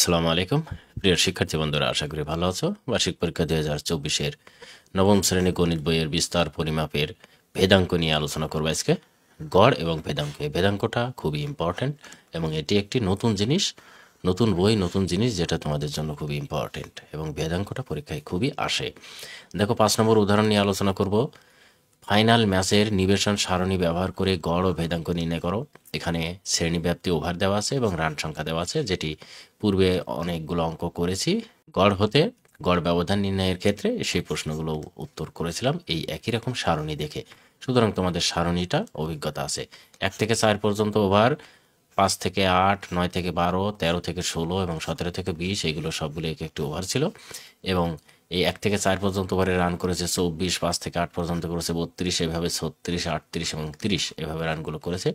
আসসালামু আলাইকুম প্রিয় শিক্ষার্থী বন্ধুরা আশা করি ভালো আছো বার্ষিক পরীক্ষা দুই হাজার চব্বিশের নবম শ্রেণী গণিত বইয়ের বিস্তার পরিমাপের ভেদাঙ্ক নিয়ে আলোচনা করবো আজকে গড় এবং ভেদাঙ্ক এই ভেদাঙ্কটা খুবই ইম্পর্ট্যান্ট এবং এটি একটি নতুন জিনিস নতুন বই নতুন জিনিস যেটা তোমাদের জন্য খুবই ইম্পর্ট্যান্ট এবং ভেদাঙ্কটা পরীক্ষায় খুবই আসে দেখো পাঁচ নম্বর উদাহরণ নিয়ে আলোচনা করব ফাইনাল ম্যাচের নিবেশন সারণী ব্যবহার করে গড় ও ভেদাঙ্ক নির্ণয় করো এখানে শ্রেণীব্যাপ্তি ওভার দেওয়া আছে এবং রান সংখ্যা দেওয়া আছে যেটি পূর্বে অনেকগুলো অঙ্ক করেছি গড় হতে গড় ব্যবধান নির্ণয়ের ক্ষেত্রে সেই প্রশ্নগুলো উত্তর করেছিলাম এই একই রকম সারণী দেখে সুতরাং তোমাদের সারণীটা অভিজ্ঞতা আছে এক থেকে চার পর্যন্ত ওভার পাঁচ থেকে আট নয় থেকে বারো তেরো থেকে ষোলো এবং সতেরো থেকে বিশ এগুলো সবগুলো এক একটি ওভার ছিল এবং এই এক থেকে চার পর্যন্ত ওভারে রান করেছে চব্বিশ পাঁচ থেকে আট পর্যন্ত করেছে বত্রিশ এভাবে ছত্রিশ আটত্রিশ এবং তিরিশ এভাবে রানগুলো করেছে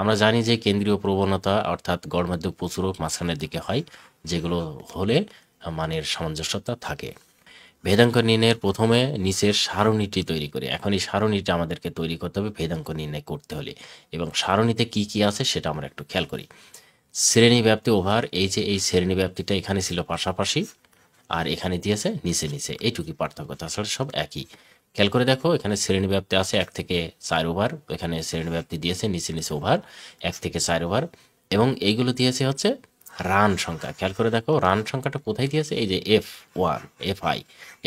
আমরা জানি যে কেন্দ্রীয় প্রবণতা অর্থাৎ গড়মাধ্যম প্রচুর মাঝখানের দিকে হয় যেগুলো হলে মানের সামঞ্জস্যতা থাকে ভেদাঙ্ক নির্ণয়ের প্রথমে নিচের সারণীটি তৈরি করি এখন এই সারণীটা আমাদেরকে তৈরি করতে হবে ভেদাঙ্ক নির্ণয় করতে হলে এবং সারণীতে কি কি আছে সেটা আমরা একটু খেয়াল করি শ্রেণীব্যাপ্তি ওভার এই যে এই শ্রেণীব্যাপ্তিটা এখানে ছিল পাশাপাশি আর এখানে দিয়েছে নিচে নিচে এইটুকু পার্থক্য তাছাড়া সব একই খেয়াল করে দেখো এখানে শ্রেণীব্যাপ্তি আছে এক থেকে চার ওভার এখানে শ্রেণীব্যাপ্তি দিয়েছে নিচে নিচে ওভার এক থেকে চার ওভার এবং এইগুলো দিয়েছে হচ্ছে রান সংখ্যা খেয়াল করে দেখো রান সংখ্যাটা কোথায় দিয়েছে এই যে এফ ওয়ান এফ আই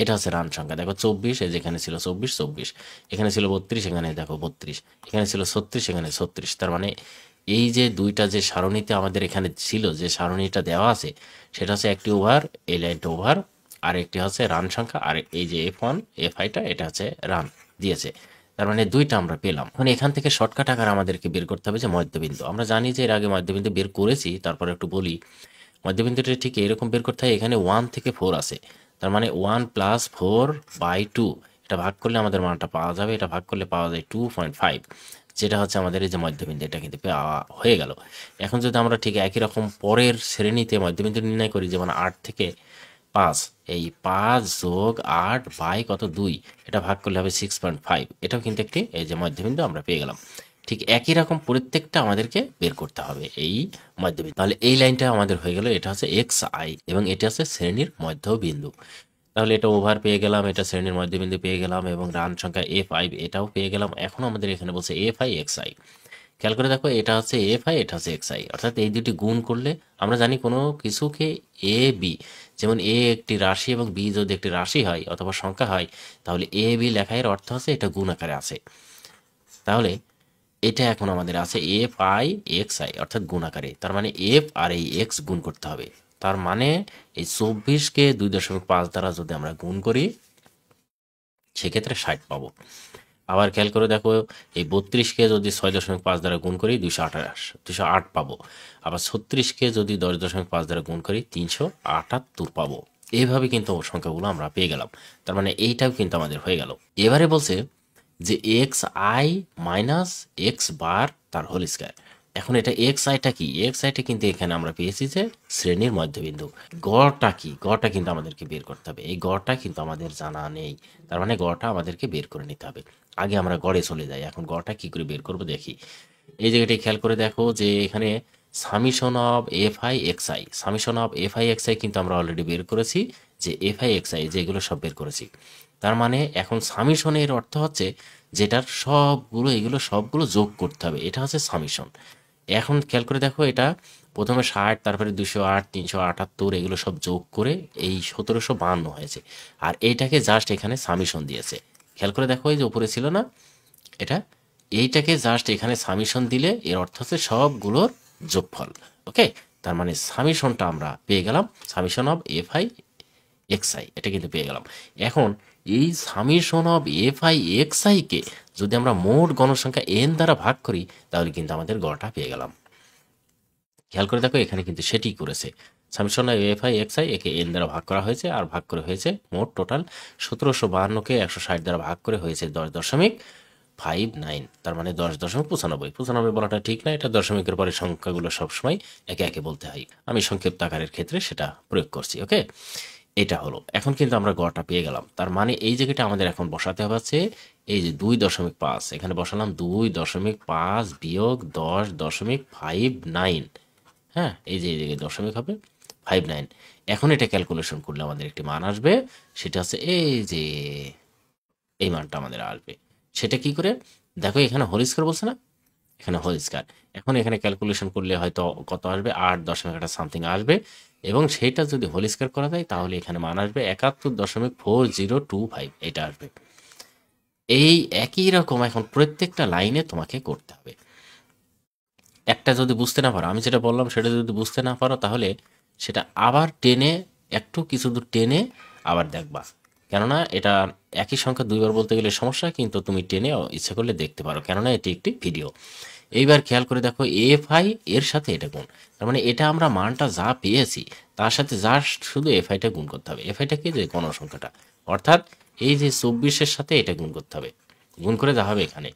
এটা হচ্ছে রান সংখ্যা দেখো চব্বিশ এই যেখানে ছিল চব্বিশ চব্বিশ এখানে ছিল বত্রিশ এখানে দেখো বত্রিশ এখানে ছিল ছত্রিশ এখানে ছত্রিশ তার মানে এই যে দুইটা যে সারণীতে আমাদের এখানে ছিল যে সারণীটা দেওয়া আছে সেটা হচ্ছে একটি ওভার এই লাইনটা ওভার আর একটি হচ্ছে রান সংখ্যা আর এই যে এফ ওয়ান এফ আইটা এটা হচ্ছে রান দিয়েছে তার মানে দুইটা আমরা পেলাম এখন এখান থেকে শর্টকাট আকার আমাদেরকে বের করতে হবে যে মধ্যবিন্দু আমরা জানি যে এর আগে মধ্যবিন্দু বের করেছি তারপর একটু বলি মধ্যবিন্দুটা ঠিক এরকম বের করতে হয় এখানে ওয়ান থেকে ফোর আছে তার মানে one plus four by two এটা ভাগ করলে আমাদের মানটা পাওয়া যাবে এটা ভাগ করলে পাওয়া যায় টু পয়েন্ট ফাইভ যেটা হচ্ছে আমাদের এই যে মধ্যবিন্দু এটা কিন্তু হয়ে গেল এখন যদি আমরা ঠিক একই রকম পরের শ্রেণীতে মধ্যবিন্দু নির্ণয় করি যেমন আট থেকে পাঁচ এই পাঁচ যোগ আট বাই কত দুই এটা ভাগ করলে হবে সিক্স পয়েন্ট ফাইভ এটাও কিন্তু একটি এই যে মধ্যবিন্দু আমরা পেয়ে গেলাম ঠিক একই রকম প্রত্যেকটা আমাদেরকে বের করতে হবে এই মধ্যবিন্দু তাহলে এই লাইনটা আমাদের হয়ে গেল এটা হচ্ছে এক্স আই এবং এটা হচ্ছে শ্রেণীর মধ্যবিন্দু তাহলে এটা ওভার পেয়ে গেলাম এটা শ্রেণীর মধ্যবিন্দু পেয়ে গেলাম এবং রান সংখ্যা এ ফাইভ এটাও পেয়ে গেলাম এখন আমাদের এখানে বলছে এফ আই এক্স আই খেয়াল করে দেখো এটা হচ্ছে এফ আই এটা হচ্ছে এক্স আই অর্থাৎ এই দুটি গুণ করলে আমরা জানি কোনো কিছুকে এ বি যেমন এ একটি রাশি এবং বি যদি একটি রাশি হয় অথবা সংখ্যা হয় তাহলে এ বি এর অর্থ হচ্ছে এটা গুণ আকারে আছে তাহলে এটা এখন আমাদের আছে এফ আই এক্স আই অর্থাৎ গুণ আকারে তার মানে এফ আর এই এক্স গুণ করতে হবে তার মানে এই চব্বিশকে দুই দশমিক পাঁচ দ্বারা যদি আমরা গুণ করি সেক্ষেত্রে ষাট পাবো আবার খেয়াল করে দেখো এই বত্রিশকে যদি ছয় দশমিক পাঁচ দ্বারা গুণ করি দুশো আঠাশ দুশো আট পাবো আবার ছত্রিশকে যদি দশ দশমিক পাঁচ দ্বারা গুণ করি তিনশো আটাত্তর পাবো এইভাবে কিন্তু সংখ্যাগুলো আমরা পেয়ে গেলাম তার মানে এইটাও কিন্তু আমাদের হয়ে গেল এবারে বলছে যে x i minus x bar তার হোল স্কোয়ার এখন এটা এক্স আইটা কি এক্স আইটা কিন্তু এখানে আমরা পেয়েছি যে শ্রেণীর মধ্যবিন্দু গড়টা কি গড়টা কিন্তু আমাদেরকে বের করতে হবে এই গড়টা কিন্তু আমাদের জানা নেই তার মানে গড়টা আমাদেরকে বের করে নিতে হবে আগে আমরা গড়ে চলে যাই এখন গড়টা কি করে বের করব দেখি এই জায়গাটি খেয়াল করে দেখো যে এখানে summation of f i x i summation of f i x i কিন্তু আমরা অলরেডি বের করেছি যে এফ আই এক্স আই যেগুলো সব বের করেছি তার মানে এখন সামিশনের অর্থ হচ্ছে যেটার সবগুলো এগুলো সবগুলো যোগ করতে হবে এটা হচ্ছে সামিশন এখন খেয়াল করে দেখো এটা প্রথমে ষাট তারপরে দুশো আট তিনশো আটাত্তর এগুলো সব যোগ করে এই সতেরোশো বান্ন হয়েছে আর এইটাকে জাস্ট এখানে সামিশন দিয়েছে খেয়াল করে দেখো এই যে ওপরে ছিল না এটা এইটাকে জাস্ট এখানে সামিশন দিলে এর অর্থ হচ্ছে সবগুলোর যোগফল ওকে তার মানে সামিশনটা আমরা পেয়ে গেলাম summation of f i x i এটা কিন্তু পেয়ে গেলাম এখন এই summation of f i x আইকে যদি আমরা মোট গণসংখ্যা এন দ্বারা ভাগ করি তাহলে কিন্তু আমাদের গড়টা পেয়ে গেলাম খেয়াল করে দেখো এখানে কিন্তু সেটি করেছে summation f i x i একে এন দ্বারা ভাগ করা হয়েছে আর ভাগ করে হয়েছে মোট টোটাল সতেরোশো বাহান্নকে একশো ষাট দ্বারা ভাগ করে হয়েছে দশ দশমিক ফাইভ নাইন তার মানে দশ দশমিক পঁচানব্বই পঁচানব্বই বলাটা ঠিক না এটা দশমিকের পরে সংখ্যাগুলো সবসময় একে একে বলতে হয় আমি সংক্ষিপ্ত আকারের ক্ষেত্রে সেটা প্রয়োগ করছি ওকে এটা হলো এখন কিন্তু আমরা গড়টা পেয়ে গেলাম তার মানে এই জায়গাটা আমাদের এখন বসাতে হবে এই যে দুই দশমিক পাঁচ এখানে বসালাম দুই দশমিক পাঁচ বিয়োগ দশ দশমিক ফাইভ নাইন হ্যাঁ এই যে এই জায়গায় দশমিক হবে ফাইভ নাইন এখন এটা ক্যালকুলেশন করলে আমাদের একটি মান আসবে সেটা হচ্ছে এই যে এই মানটা আমাদের আসবে সেটা কি করে দেখো এখানে হোল বলছে না এখানে হোল স্কয়ার এখন এখানে ক্যালকুলেশন করলে হয়তো কত আসবে আট দশমিক একটা সামথিং আসবে এবং সেটা যদি হোল স্কয়ার করা যায় তাহলে এখানে মান আসবে একাত্তর দশমিক ফোর জিরো টু ফাইভ এটা আসবে এই একই রকম এখন প্রত্যেকটা লাইনে তোমাকে করতে হবে একটা যদি বুঝতে না পারো আমি যেটা বললাম সেটা যদি বুঝতে না পারো তাহলে সেটা আবার টেনে একটু কিছু দূর টেনে আবার দেখবা কেননা এটা একই সংখ্যা দুইবার বলতে গেলে সমস্যা কিন্তু তুমি টেনে ইচ্ছে করলে দেখতে পারো কেননা এটি একটি ভিডিও এইবার খেয়াল করে দেখো এফ আই এর সাথে এটা গুণ তার মানে এটা আমরা মানটা যা পেয়েছি তার সাথে যা শুধু এফ আইটা গুণ করতে হবে এফ আইটা কি যে গণসংখ্যাটা অর্থাৎ এই যে চব্বিশের সাথে এটা গুণ করতে হবে গুণ করে দেওয়া হবে এখানে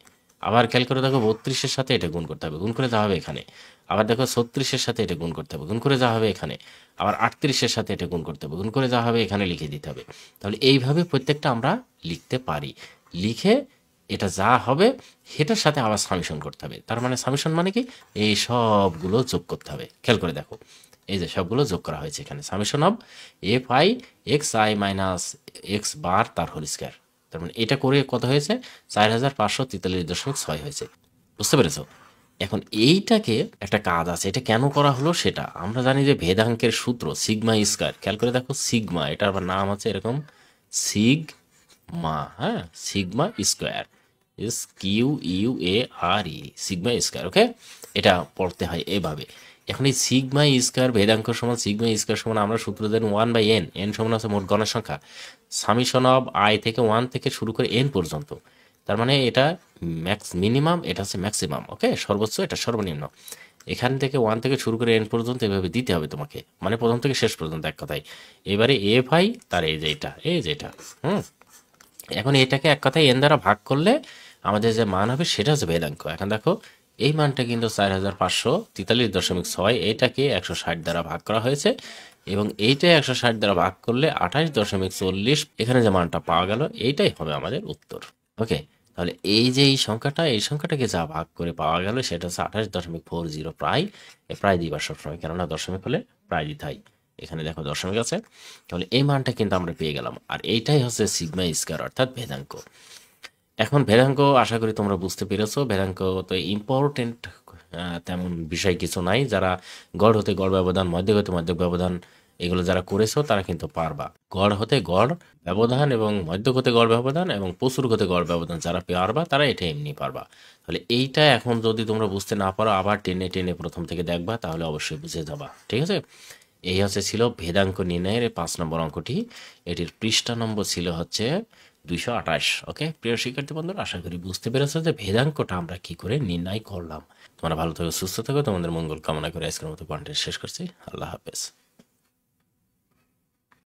আবার খেয়াল করে দেখো বত্রিশের সাথে এটা গুণ করতে হবে গুণ করে দেওয়া হবে এখানে আবার দেখো ছত্রিশের সাথে এটা গুণ করতে হবে গুণ করে যা হবে এখানে আবার আটত্রিশের সাথে এটা গুণ করতে হবে গুণ করে যা হবে এখানে লিখে দিতে হবে তাহলে এইভাবে প্রত্যেকটা আমরা লিখতে পারি লিখে এটা যা হবে সেটার সাথে আবার সামিশন করতে হবে তার মানে সামিশন মানে কি এই সবগুলো যোগ করতে হবে খেয়াল করে দেখো এই যে সবগুলো যোগ করা হয়েছে এখানে summation of f i x i minus x bar তার হোল স্কোয়ার তার মানে এটা করে কত হয়েছে চার হাজার পাঁচশো তেতাল্লিশ দশমিক ছয় হয়েছে বুঝতে পেরেছো এখন এইটাকে একটা কাজ আছে এটা কেন করা হলো সেটা আমরা জানি যে ভেদাঙ্কের সূত্র সিগমা স্কোয়ার খেয়াল করে দেখো সিগমা এটা আবার নাম আছে এরকম সিগ মা হ্যাঁ sigma square is Q U A R E sigma square okay এটা পড়তে হয় এভাবে এখন এই সিগমা স্কোয়ার ভেদাঙ্ক সমান সিগমা স্কোয়ার সমান আমরা সূত্র then one by n n সমান আছে মোট গণসংখ্যা সামিশন অব আই থেকে ওয়ান থেকে শুরু করে এন পর্যন্ত তার মানে এটা ম্যাক্স মিনিমাম এটা হচ্ছে ম্যাক্সিমাম ওকে সর্বোচ্চ এটা সর্বনিম্ন এখান থেকে ওয়ান থেকে শুরু করে এন পর্যন্ত এভাবে দিতে হবে তোমাকে মানে প্রথম থেকে শেষ পর্যন্ত এক কথায় এবারে এফ আই তার এই যে এই যেটা হুম এখন এটাকে এক কথায় এন দ্বারা ভাগ করলে আমাদের যে মান হবে সেটা হচ্ছে ভেদাঙ্ক এখন দেখো এই মানটা কিন্তু চার হাজার পাঁচশো তেতাল্লিশ দশমিক ছয় এটাকে একশো ষাট দ্বারা ভাগ করা হয়েছে এবং এইটা একশো ষাট দ্বারা ভাগ করলে আঠাশ দশমিক চল্লিশ এখানে যে মানটা পাওয়া গেল এইটাই হবে আমাদের উত্তর ওকে তাহলে এই যে এই সংখ্যাটা এই সংখ্যাটাকে যা ভাগ করে পাওয়া গেল সেটা হচ্ছে আঠাশ দশমিক ফোর জিরো প্রায় প্রায় দিবার সবসময় কেননা দশমিক হলে প্রায় দিতে হয় এখানে দেখো দশমিক আছে তাহলে এই মানটা কিন্তু আমরা পেয়ে গেলাম আর এইটাই হচ্ছে সিগমা স্কোয়ার অর্থাৎ ভেদাঙ্ক এখন ভেদাঙ্ক আশা করি তোমরা বুঝতে পেরেছো ভেদাঙ্ক তো ইম্পর্টেন্ট তেমন বিষয় কিছু নাই যারা গড় হতে গড় ব্যবধান মধ্যগত মধ্যক ব্যবধান এগুলো যারা করেছো তারা কিন্তু পারবা গড় হতে গড় ব্যবধান এবং মধ্যগতে গড় ব্যবধান এবং প্রচুর গতে গড় ব্যবধান যারা পারবা তারা এটা এমনি পারবা তাহলে এইটা এখন যদি তোমরা বুঝতে না পারো আবার টেনে টেনে প্রথম থেকে দেখবা তাহলে অবশ্যই বুঝে যাবা ঠিক আছে এই হচ্ছে ছিল ভেদাঙ্ক নির্ণয়ের পাঁচ নম্বর অঙ্কটি এটির পৃষ্ঠা নম্বর ছিল হচ্ছে দুইশো আঠাশ ওকে প্রিয় শিক্ষার্থী বন্ধুরা আশা করি বুঝতে পেরেছো যে ভেদাঙ্কটা আমরা কি করে নির্ণয় করলাম তোমরা ভালো থাকো সুস্থ থাকো তোমাদের মঙ্গল কামনা করে আজকের মতো কন্টেন্ট শেষ করছি আল্লাহ হাফেজ